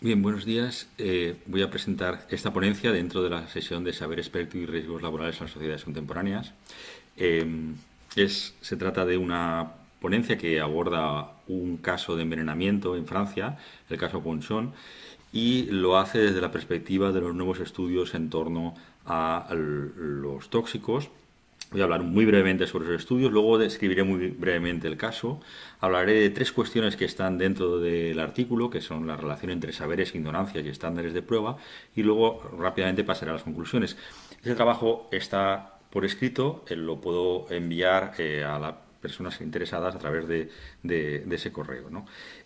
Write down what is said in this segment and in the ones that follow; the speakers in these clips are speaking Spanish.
Bien, buenos días. Eh, voy a presentar esta ponencia dentro de la sesión de Saber Experto y Riesgos Laborales en las Sociedades Contemporáneas. Eh, se trata de una ponencia que aborda un caso de envenenamiento en Francia, el caso Ponchon, y lo hace desde la perspectiva de los nuevos estudios en torno a los tóxicos Voy a hablar muy brevemente sobre los estudios, luego describiré muy brevemente el caso, hablaré de tres cuestiones que están dentro del artículo, que son la relación entre saberes, e ignorancia y estándares de prueba, y luego rápidamente pasaré a las conclusiones. Este trabajo está por escrito, eh, lo puedo enviar eh, a las personas interesadas a través de, ese correo.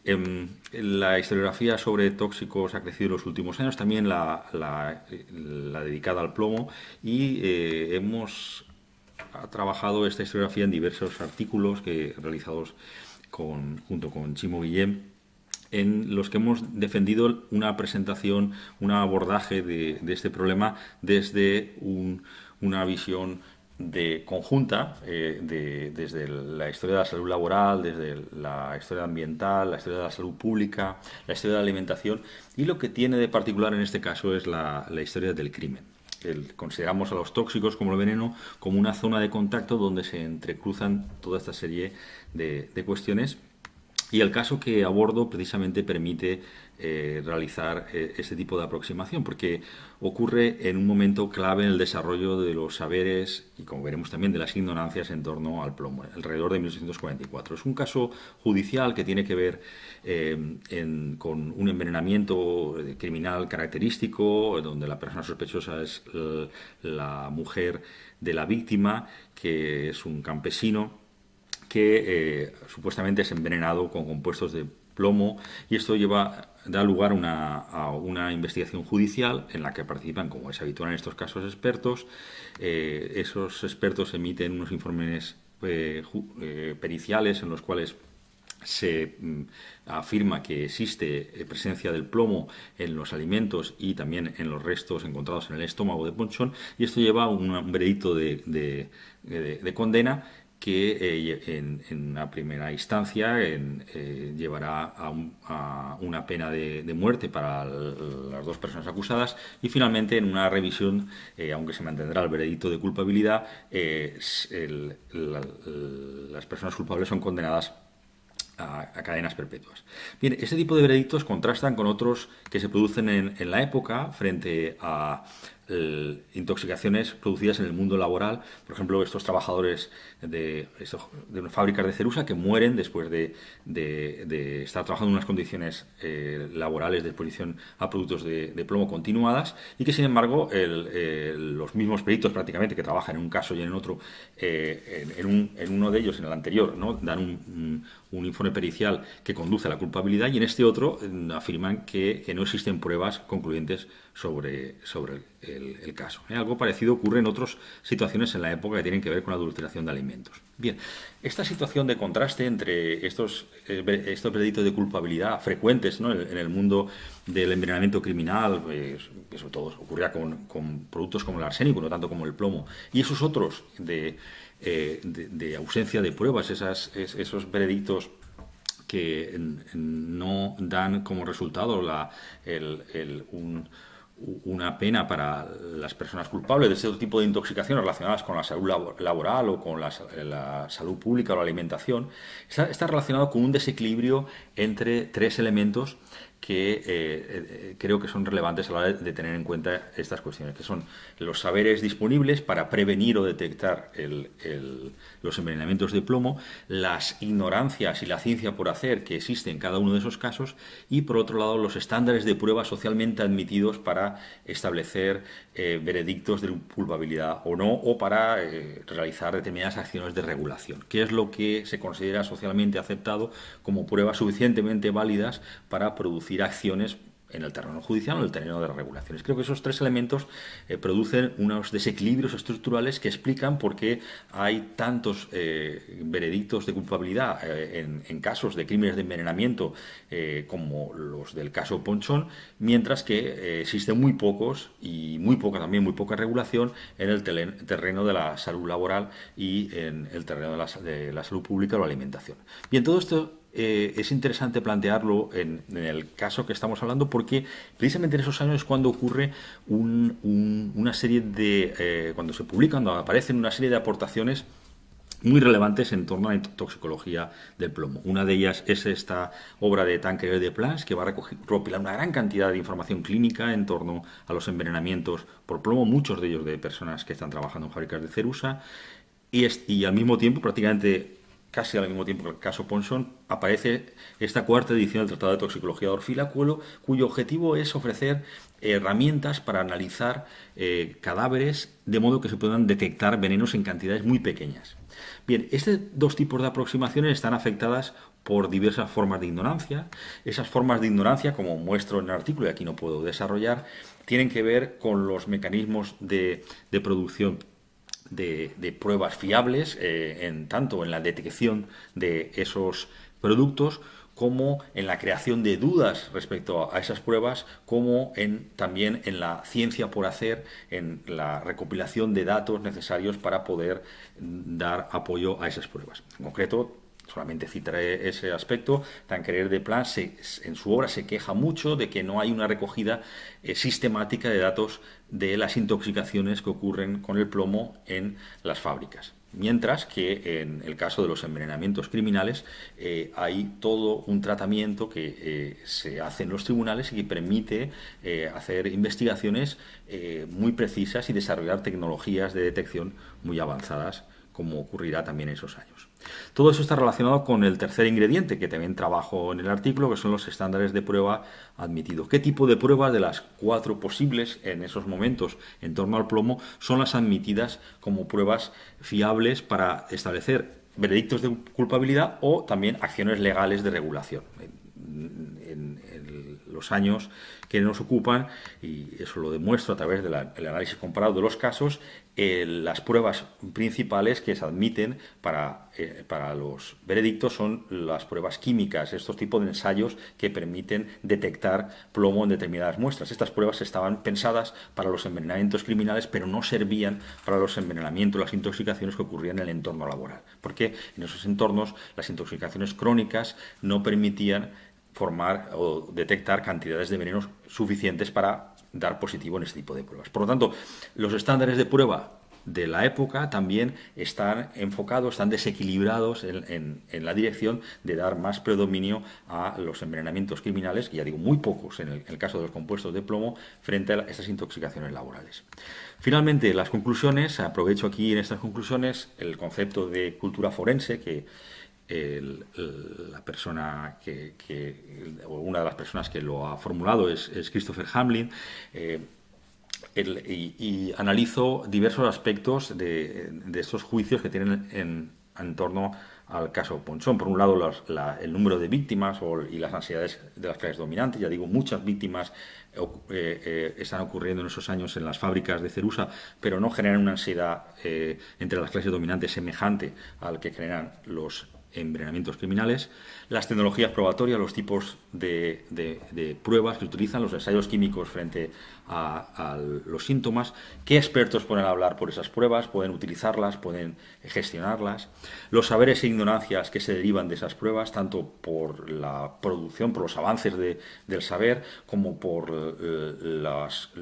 Em, la historiografía sobre tóxicos ha crecido en los últimos años, también la, dedicada al plomo, y eh, hemos ha trabajado esta historiografía en diversos artículos que realizados junto con Chimo Guillén en los que hemos defendido una presentación, un abordaje de, este problema desde una visión de conjunta, eh, desde la historia de la salud laboral, desde la historia ambiental, la historia de la salud pública, la historia de la alimentación, y lo que tiene de particular en este caso es la historia del crimen consideramos a los tóxicos como el veneno como una zona de contacto donde se entrecruzan toda esta serie de, de cuestiones y el caso que abordo precisamente permite eh, realizar eh, este tipo de aproximación, porque ocurre en un momento clave en el desarrollo de los saberes y, como veremos también, de las ignorancias en torno al plomo, alrededor de 1944. Es un caso judicial que tiene que ver eh, con un envenenamiento criminal característico, donde la persona sospechosa es la mujer de la víctima, que es un campesino que eh, supuestamente es envenenado con compuestos de plomo y esto lleva da lugar a una investigación judicial en la que participan, como es habitual en estos casos, expertos. Eh, esos expertos emiten unos informes eh, periciales en los cuales se mm, afirma que existe presencia del plomo en los alimentos y también en los restos encontrados en el estómago de Ponchón y esto lleva a un veredicto de condena que eh, en, una primera instancia eh, llevará a, una pena de, muerte para las dos personas acusadas y finalmente en una revisión, eh, aunque se mantendrá el veredicto de culpabilidad, las personas culpables son condenadas a, cadenas perpetuas. Bien, este tipo de veredictos contrastan con otros que se producen en la época frente a eh, intoxicaciones producidas en el mundo laboral. Por ejemplo, estos trabajadores de, fábricas de cerusa que mueren después de, estar trabajando en unas condiciones eh, laborales de exposición a productos de, plomo continuadas y que, sin embargo, eh, los mismos peritos prácticamente que trabajan en un caso y en otro, en, en, uno de ellos, en el anterior, dan un, un informe pericial que conduce a la culpabilidad y en este otro afirman que, no existen pruebas concluyentes sobre, el, caso. ¿Eh? Algo parecido ocurre en otras situaciones en la época que tienen que ver con la adulteración de alimentos. Bien, esta situación de contraste entre estos, eh, estos de culpabilidad frecuentes en, el mundo del envenenamiento criminal, pues, que sobre todo ocurría con, productos como el arsénico, no tanto como el plomo, y esos otros de, eh, ausencia de pruebas, esas, esos veredictos que no dan como resultado la, el, un, una pena para las personas culpables de este tipo de intoxicaciones relacionadas con la salud laboral o con la, salud pública o la alimentación, está, está, relacionado con un desequilibrio entre tres elementos que eh, eh, creo que son relevantes a la hora de tener en cuenta estas cuestiones, que son los saberes disponibles para prevenir o detectar los envenenamientos de plomo, las ignorancias y la ciencia por hacer que existe en cada uno de esos casos y, por otro lado, los estándares de prueba socialmente admitidos para establecer eh, veredictos de culpabilidad o no o para realizar determinadas acciones de regulación, ¿Qué es lo que se considera socialmente aceptado como pruebas suficientemente válidas para producir acciones en el terreno judicial o en el terreno de las regulaciones. Creo que esos tres elementos eh, producen unos desequilibrios estructurales que explican por qué hay tantos eh, veredictos de culpabilidad eh, en, casos de crímenes de envenenamiento como los del caso Ponchón, mientras que existen muy pocos y muy poca también, muy poca regulación en el terreno de la salud laboral y en el terreno de la, de la salud pública o la alimentación. Bien, todo esto eh, es interesante plantearlo en, en, el caso que estamos hablando porque precisamente en esos años es cuando ocurre un, una serie de, eh, cuando se publican, cuando aparecen una serie de aportaciones muy relevantes en torno a la toxicología del plomo. Una de ellas es esta obra de Tanqueray de Plans, que va a recopilar una gran cantidad de información clínica en torno a los envenenamientos por plomo, muchos de ellos de personas que están trabajando en fábricas de cerusa, y, y al mismo tiempo prácticamente casi al mismo tiempo que el caso Ponson, aparece esta cuarta edición del Tratado de Toxicología de Orfila, cuyo objetivo es ofrecer herramientas para analizar eh, cadáveres de modo que se puedan detectar venenos en cantidades muy pequeñas. Bien, estos dos tipos de aproximaciones están afectadas por diversas formas de ignorancia. Esas formas de ignorancia, como muestro en el artículo y aquí no puedo desarrollar, tienen que ver con los mecanismos de, de producción de, pruebas fiables, eh, en tanto en la detección de esos productos como en la creación de dudas respecto a esas pruebas, como en, también en la ciencia por hacer, en la recopilación de datos necesarios para poder dar apoyo a esas pruebas. En concreto, solamente citaré ese aspecto, Tanquerer de Plan en su obra se queja mucho de que no hay una recogida eh, sistemática de datos de las intoxicaciones que ocurren con el plomo en las fábricas. Mientras que en el caso de los envenenamientos criminales eh, hay todo un tratamiento que eh, se hace en los tribunales y que permite hacer investigaciones muy precisas y desarrollar tecnologías de detección muy avanzadas como ocurrirá también en esos años. Todo eso está relacionado con el tercer ingrediente que también trabajo en el artículo, que son los estándares de prueba admitidos. ¿Qué tipo de pruebas de las cuatro posibles en esos momentos en torno al plomo son las admitidas como pruebas fiables para establecer veredictos de culpabilidad o también acciones legales de regulación? En, en los años que nos ocupan, y eso lo demuestro a través del análisis comparado de los casos, las pruebas principales que se admiten para, eh, para los veredictos son las pruebas químicas, estos tipos de ensayos que permiten detectar plomo en determinadas muestras. Estas pruebas estaban pensadas para los envenenamientos criminales, pero no servían para los envenenamientos, las intoxicaciones que ocurrían en el entorno laboral, porque en esos entornos las intoxicaciones crónicas no permitían formar o detectar cantidades de venenos suficientes para dar positivo en este tipo de pruebas. Por lo tanto, los estándares de prueba de la época también están enfocados, están desequilibrados en, la dirección de dar más predominio a los envenenamientos criminales, que ya digo, muy pocos en el, caso de los compuestos de plomo, frente a estas intoxicaciones laborales. Finalmente, las conclusiones, aprovecho aquí en estas conclusiones el concepto de cultura forense que la persona que, o una de las personas que lo ha formulado es, Christopher Hamlin. Eh, y, y, analizo diversos aspectos de, estos juicios que tienen en, torno al caso Ponchón. Por un lado, el número de víctimas y las ansiedades de las clases dominantes. Ya digo, muchas víctimas eh, eh, están ocurriendo en esos años en las fábricas de cerusa, pero no generan una ansiedad entre las clases dominantes semejante al que generan los envenenamientos criminales, las tecnologías probatorias, los tipos de, pruebas que utilizan, los ensayos químicos frente a, los síntomas, qué expertos pueden hablar por esas pruebas, pueden utilizarlas, pueden gestionarlas, los saberes e ignorancias que se derivan de esas pruebas, tanto por la producción, por los avances del saber, como por eh, los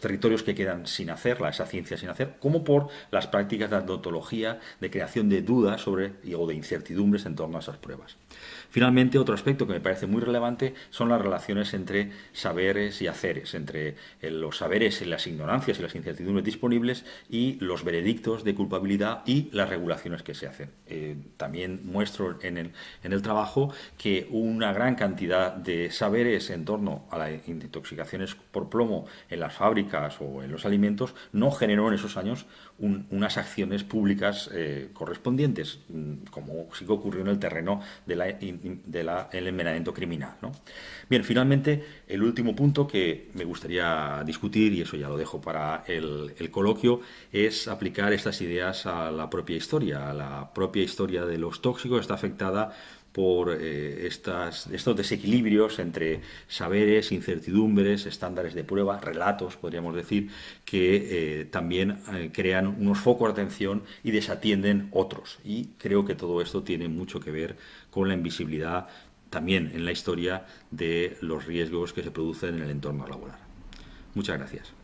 territorios que quedan sin hacer, esa ciencia sin hacer, como por las prácticas de odontología, de creación de dudas sobre o de incertidumbres en torno a esas pruebas. Finalmente, otro aspecto que me parece muy relevante son las relaciones entre saberes y haceres, entre eh, los saberes y las ignorancias y las incertidumbres disponibles y los veredictos de culpabilidad y las regulaciones que se hacen. Eh, también muestro en el, trabajo que una gran cantidad de saberes en torno a las intoxicaciones por plomo en las fábricas o en los alimentos no generó en esos años unas acciones públicas eh, correspondientes, mm, como sí en el terreno de la, de el envenenamiento criminal. Bien, finalmente, el último punto que me gustaría discutir, y eso ya lo dejo para el, coloquio, es aplicar estas ideas a la propia historia. A la propia historia de los tóxicos está afectada por eh, estos desequilibrios entre saberes, incertidumbres, estándares de prueba, relatos, podríamos decir, que eh, también eh, crean unos focos de atención y desatienden otros. Y creo que todo esto tiene mucho que ver con la invisibilidad también en la historia de los riesgos que se producen en el entorno laboral. Muchas gracias.